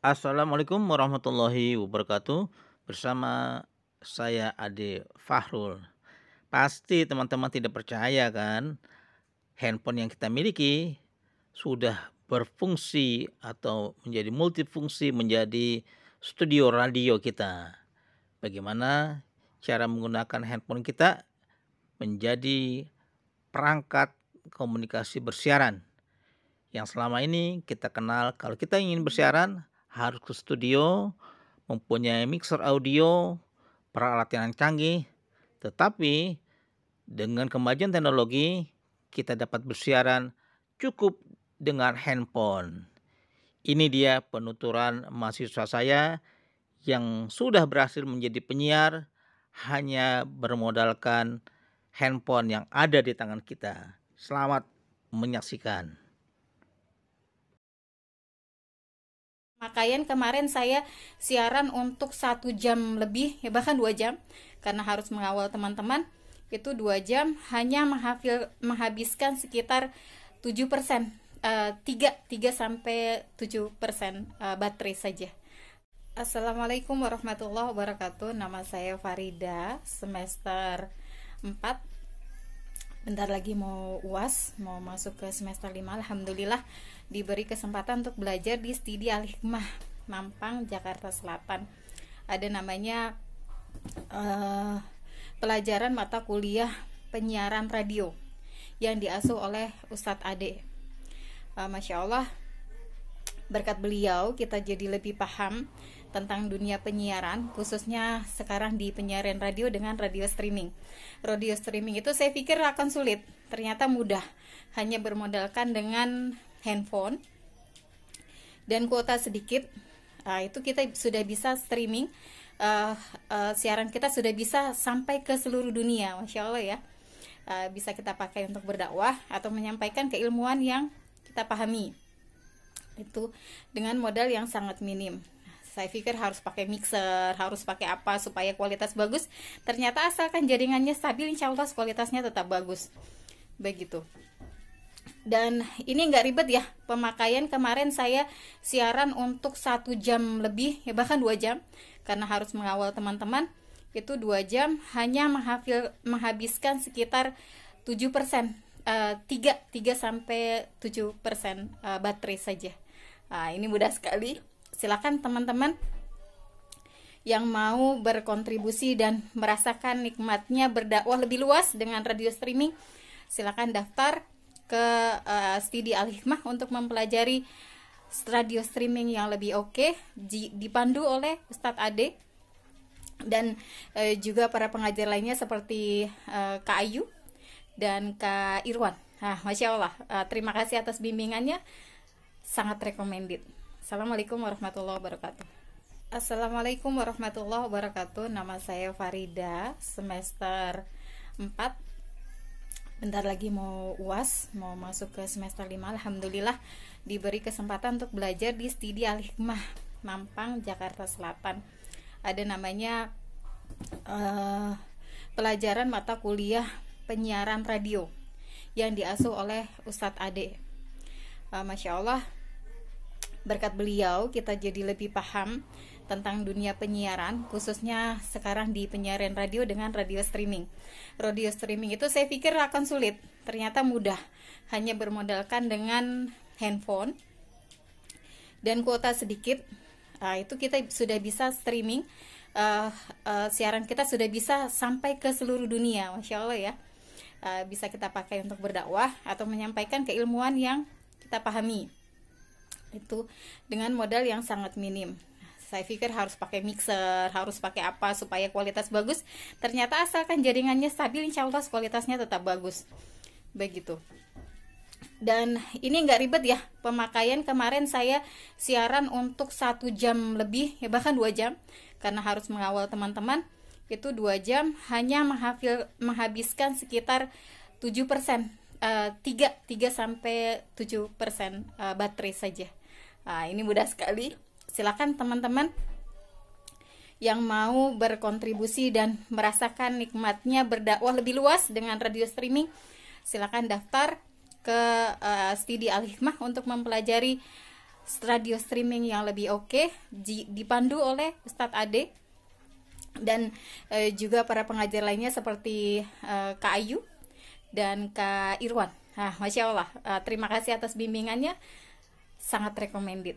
Assalamualaikum warahmatullahi wabarakatuh. Bersama saya Ade Fahrul. Pasti teman-teman tidak percaya kan? Handphone yang kita miliki sudah berfungsi atau menjadi multifungsi menjadi studio radio kita. Bagaimana cara menggunakan handphone kita menjadi perangkat komunikasi bersiaran yang selama ini kita kenal kalau kita ingin bersiaran harus ke studio, mempunyai mixer audio, peralatan yang canggih. Tetapi dengan kemajuan teknologi, kita dapat bersiaran cukup dengan handphone. Ini dia penuturan mahasiswa saya yang sudah berhasil menjadi penyiar hanya bermodalkan handphone yang ada di tangan kita. Selamat menyaksikan. Pakaian kemarin saya siaran untuk satu jam lebih ya bahkan dua jam karena harus mengawal teman-teman itu dua jam hanya menghafil, menghabiskan sekitar 7% persen eh, tiga tiga sampai tujuh persen eh, baterai saja. Assalamualaikum warahmatullahi wabarakatuh. Nama saya Farida, semester 4 bentar lagi mau UAS, mau masuk ke semester 5. Alhamdulillah diberi kesempatan untuk belajar di Studi Al Hikmah, Mampang, Jakarta Selatan. Ada namanya uh, pelajaran mata kuliah penyiaran radio yang diasuh oleh Ustadz Ade. Uh, Masya Allah berkat beliau kita jadi lebih paham tentang dunia penyiaran khususnya sekarang di penyiaran radio dengan radio streaming. Radio streaming itu saya pikir akan sulit, ternyata mudah. Hanya bermodalkan dengan handphone dan kuota sedikit. Nah, itu kita sudah bisa streaming uh, uh, siaran kita sudah bisa sampai ke seluruh dunia, masya Allah ya. Uh, bisa kita pakai untuk berdakwah atau menyampaikan keilmuan yang kita pahami itu dengan modal yang sangat minim saya pikir harus pakai mixer, harus pakai apa supaya kualitas bagus. Ternyata asalkan jaringannya stabil, insya Allah kualitasnya tetap bagus. Begitu. Dan ini nggak ribet ya pemakaian kemarin saya siaran untuk satu jam lebih ya bahkan dua jam karena harus mengawal teman-teman itu dua jam hanya menghafil, menghabiskan sekitar 7 persen eh, tiga tiga sampai tujuh persen eh, baterai saja Nah, ini mudah sekali. Silakan teman-teman yang mau berkontribusi dan merasakan nikmatnya berdakwah lebih luas dengan radio streaming, silakan daftar ke uh, Studi Al Hikmah untuk mempelajari radio streaming yang lebih oke okay, dipandu oleh Ustadz Ade dan e, juga para pengajar lainnya seperti e, Kak Ayu dan Kak Irwan. Nah, masya Allah, e, terima kasih atas bimbingannya sangat recommended. Assalamualaikum warahmatullahi wabarakatuh. Assalamualaikum warahmatullahi wabarakatuh. Nama saya Farida, semester 4. Bentar lagi mau UAS, mau masuk ke semester 5. Alhamdulillah diberi kesempatan untuk belajar di Studi Al Hikmah, Mampang, Jakarta Selatan. Ada namanya uh, pelajaran mata kuliah penyiaran radio yang diasuh oleh Ustadz Ade. Uh, Masya Allah, berkat beliau kita jadi lebih paham tentang dunia penyiaran khususnya sekarang di penyiaran radio dengan radio streaming. Radio streaming itu saya pikir akan sulit, ternyata mudah. Hanya bermodalkan dengan handphone dan kuota sedikit. Nah, itu kita sudah bisa streaming uh, uh, siaran kita sudah bisa sampai ke seluruh dunia, masya Allah ya. Uh, bisa kita pakai untuk berdakwah atau menyampaikan keilmuan yang kita pahami itu dengan modal yang sangat minim saya pikir harus pakai mixer, harus pakai apa supaya kualitas bagus. Ternyata asalkan jaringannya stabil, insya Allah kualitasnya tetap bagus. Begitu. Dan ini nggak ribet ya pemakaian kemarin saya siaran untuk satu jam lebih ya bahkan dua jam karena harus mengawal teman-teman itu dua jam hanya menghafil, menghabiskan sekitar 7 persen eh, tiga tiga sampai tujuh persen eh, baterai saja Nah, ini mudah sekali. Silakan teman-teman yang mau berkontribusi dan merasakan nikmatnya berdakwah lebih luas dengan radio streaming, silakan daftar ke uh, Studi Al Hikmah untuk mempelajari radio streaming yang lebih oke okay, dipandu oleh Ustadz Ade dan e, juga para pengajar lainnya seperti e, Kak Ayu dan Kak Irwan. Nah, masya Allah, e, terima kasih atas bimbingannya sangat recommended